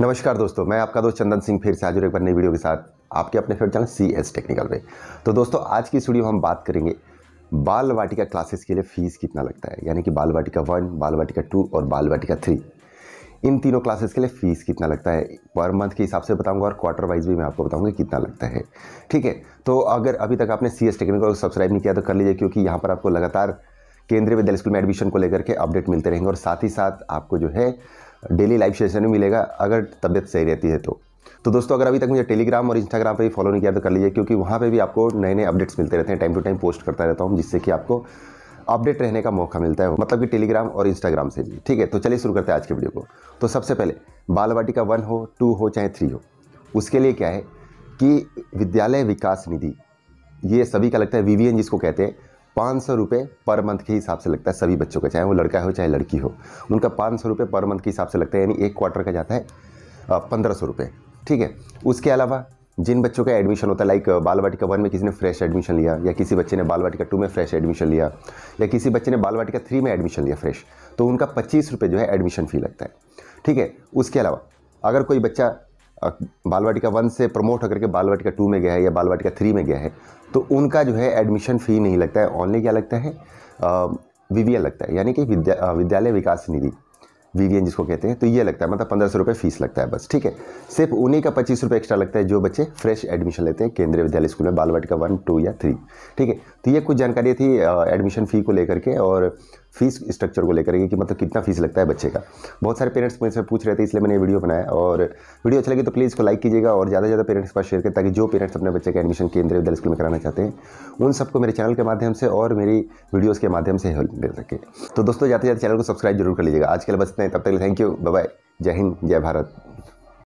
नमस्कार दोस्तों मैं आपका दोस्त चंदन सिंह फिर से हाजिर एक बार नई वीडियो के साथ आपके अपने favourite channel C S Technical पे तो दोस्तों आज की स्टूडियो हम बात करेंगे बाल वाटिका क्लासेस के लिए फ़ीस कितना लगता है यानी कि बाल वाटिका वन बाल वाटिका टू और बाल वाटिका थ्री इन तीनों क्लासेस के लिए फ़ीस कितना लगता है पर मंथ के हिसाब से बताऊंगा और क्वार्टर वाइज भी मैं आपको बताऊंगा कितना लगता है ठीक है तो अगर अभी तक आपने सी एस टेक्निकल को सब्सक्राइब नहीं किया तो कर लीजिए क्योंकि यहाँ पर आपको लगातार केंद्रीय विद्यालय स्कूल में एडमिशन को लेकर के अपडेट मिलते रहेंगे और साथ ही साथ आपको जो है डेली लाइव सेशन भी मिलेगा अगर तबीयत सही रहती है तो तो दोस्तों अगर अभी तक मुझे टेलीग्राम और इंस्टाग्राम पर भी फॉलो नहीं किया तो कर लीजिए क्योंकि वहाँ पे भी आपको नए नए अपडेट्स मिलते रहते हैं टाइम टू टाइम पोस्ट करता रहता हूँ जिससे कि आपको अपडेट रहने का मौका मिलता है मतलब कि टेलीग्राम और इंस्टाग्राम से भी ठीक है तो चलिए शुरू करते हैं आज के वीडियो को तो सबसे पहले बाल वाटिका वन हो टू हो चाहे थ्री हो उसके लिए क्या है कि विद्यालय विकास निधि ये सभी का लगता है वी जिसको कहते हैं पाँच सौ रुपये पर मंथ के हिसाब से लगता है सभी बच्चों का चाहे वो लड़का हो चाहे लड़की हो उनका पाँच सौ रुपये पर मंथ के हिसाब से लगता है यानी एक क्वार्टर का जाता है पंद्रह सौ रुपये ठीक है उसके अलावा जिन बच्चों का एडमिशन होता है लाइक बाल वाटिका वन में किसी ने फ्रेश एडमिशन लिया या किसी बच्चे ने बाल वाटिका टू में फ्रेश एडमिशन लिया या किसी बच्चे ने बाल वाटिका थ्री में एडमिशन लिया फ्रेश तो उनका पच्चीस रुपये जो है एडमिशन फ़ी लगता है ठीक है उसके अलावा अगर कोई बच्चा बाल वाटिका वन से प्रमोट होकर के बाल वाटिका टू में गया है या बाल वाटिका थ्री में गया है तो उनका जो है एडमिशन फ़ी नहीं लगता है ऑनली क्या लगता है वी लगता है यानी कि विद्या विद्यालय विकास निधि वीवीएन जिसको कहते हैं तो ये लगता है मतलब पंद्रह सौ रुपये फीस लगता है बस ठीक है सिर्फ उन्हीं का पच्चीस रुपये एक्स्ट्रा लगता है जो बच्चे फ्रेश एडमिशन लेते हैं केंद्रीय विद्यालय स्कूल में बालवाट का वन टू या थ्री ठीक है तो ये कुछ जानकारी थी एडमिशन फ़ी को लेकर के और फीस स्ट्रक्चर को लेकर के कि मतलब कितना फीस लगता है बच्चे का बहुत सारे पेरेंट्स मुझसे पूछ रहे थे इसलिए मैंने वीडियो बनाया और वीडियो अच्छा लगे तो प्लीज़ इसको लाइक कीजिएगा और ज़्यादा से ज़्यादा पेरेंट्स के पास शेयर करें ताकि जो पेरेंट्स अपने बच्चे का एडमिशन केंद्रीय विद्यालय स्कूल में कराना चाहते हैं उन सबको मेरे चैनल के माध्यम से और मेरी वीडियोज़ के माध्यम से हेल्प मिल सके तो दोस्तों जाते जाते चैनल को सब्सक्राइब जरूर कर लीजिएगा आजकल बस इतना ही तब तक थैंक यू बाय जय हिंद जय भारत